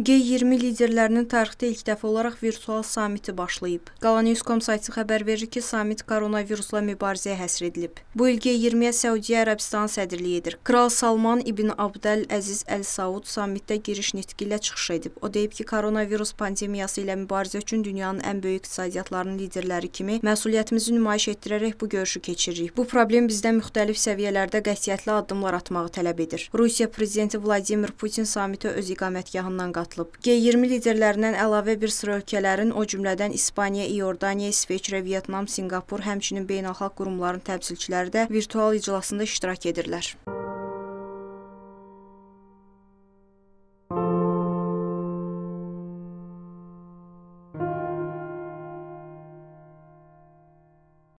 G20 liderlərinin tarixdə ilk dəfə olaraq virtual samiti başlayıb. Qalanews.com saytı xəbər verir ki, samit koronavirusla mübarizəyə həsr edilib. Bu il G20-yə Səudiyyə Ərəbistanı sədrlik edir. Kral Salman ibn Abdəl Əziz Əl Saud samitdə giriş nitqi ilə çıxış edib. O deyib ki, koronavirus pandemiyası ilə mübarizə üçün dünyanın ən böyük iqtisadiyyatlarının liderləri kimi məsuliyyətimizi nümayiş etdirərək bu görüşü keçiririk. Bu problem bizdən müxtəlif səviyyələrdə qətiyyətli addımlar atmağı tələb edir. Rusiya prezidenti Vladimir Putin samitə öz iqamətgahından qatılıb yaradılıb. G20 liderlərindən əlavə bir sıra ölkələrin, o cümlədən İspaniya, İordaniya, İsveç, Vyetnam, Singapur, həmçinin beynəlxalq qurumların təmsilçiləri də virtual iclasında iştirak edirlər.